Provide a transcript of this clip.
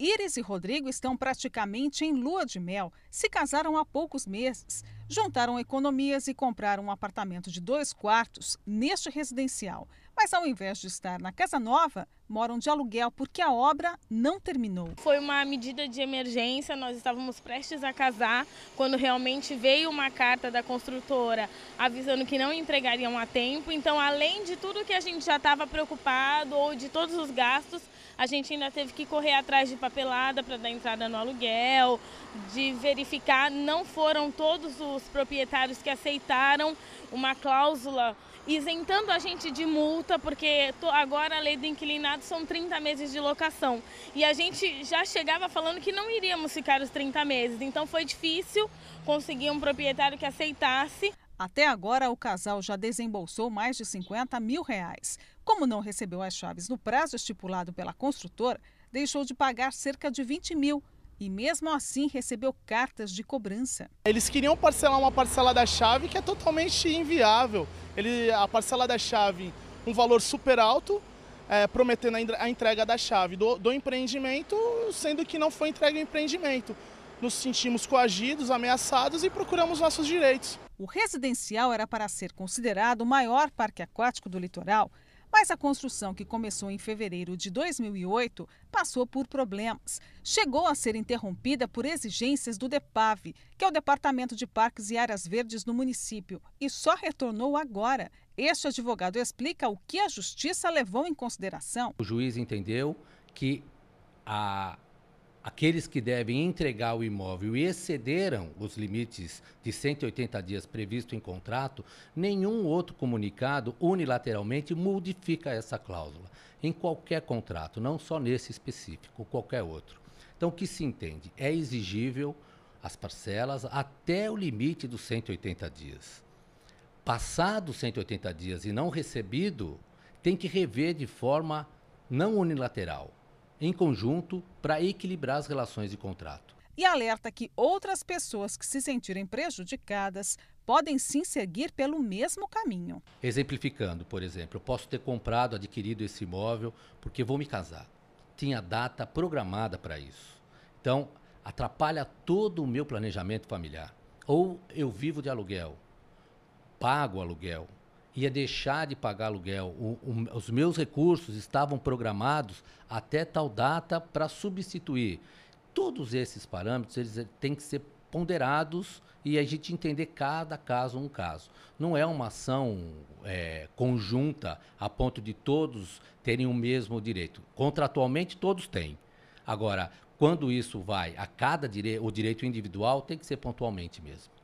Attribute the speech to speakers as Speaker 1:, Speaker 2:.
Speaker 1: Iris e Rodrigo estão praticamente em lua de mel. Se casaram há poucos meses, juntaram economias e compraram um apartamento de dois quartos neste residencial mas ao invés de estar na casa nova, moram de aluguel porque a obra não terminou.
Speaker 2: Foi uma medida de emergência, nós estávamos prestes a casar quando realmente veio uma carta da construtora avisando que não entregariam a tempo. Então, além de tudo que a gente já estava preocupado ou de todos os gastos, a gente ainda teve que correr atrás de papelada para dar entrada no aluguel, de verificar. Não foram todos os proprietários que aceitaram uma cláusula isentando a gente de multa porque agora a lei do inquilinado são 30 meses de locação. E a gente já chegava falando que não iríamos ficar os 30 meses, então foi difícil conseguir um proprietário que aceitasse.
Speaker 1: Até agora, o casal já desembolsou mais de 50 mil reais. Como não recebeu as chaves no prazo estipulado pela construtora, deixou de pagar cerca de 20 mil e mesmo assim recebeu cartas de cobrança. Eles queriam parcelar uma parcela da chave que é totalmente inviável. Ele, a parcela da chave um valor super alto, é, prometendo a entrega da chave do, do empreendimento, sendo que não foi entregue o empreendimento. Nos sentimos coagidos, ameaçados e procuramos nossos direitos. O residencial era para ser considerado o maior parque aquático do litoral mas a construção, que começou em fevereiro de 2008, passou por problemas. Chegou a ser interrompida por exigências do DEPAV, que é o Departamento de Parques e Áreas Verdes no município, e só retornou agora. Este advogado explica o que a justiça levou em consideração.
Speaker 3: O juiz entendeu que a aqueles que devem entregar o imóvel e excederam os limites de 180 dias previsto em contrato, nenhum outro comunicado unilateralmente modifica essa cláusula. Em qualquer contrato, não só nesse específico, qualquer outro. Então, o que se entende? É exigível as parcelas até o limite dos 180 dias. Passado 180 dias e não recebido, tem que rever de forma não unilateral, em conjunto para equilibrar as relações de contrato.
Speaker 1: E alerta que outras pessoas que se sentirem prejudicadas podem sim seguir pelo mesmo caminho.
Speaker 3: Exemplificando, por exemplo, eu posso ter comprado, adquirido esse imóvel porque vou me casar. Tinha data programada para isso. Então, atrapalha todo o meu planejamento familiar. Ou eu vivo de aluguel, pago aluguel, ia deixar de pagar aluguel. O, o, os meus recursos estavam programados até tal data para substituir. Todos esses parâmetros eles eh, têm que ser ponderados e a gente entender cada caso um caso. Não é uma ação é, conjunta a ponto de todos terem o mesmo direito. Contratualmente todos têm. Agora, quando isso vai a cada direito, o direito individual tem que ser pontualmente mesmo.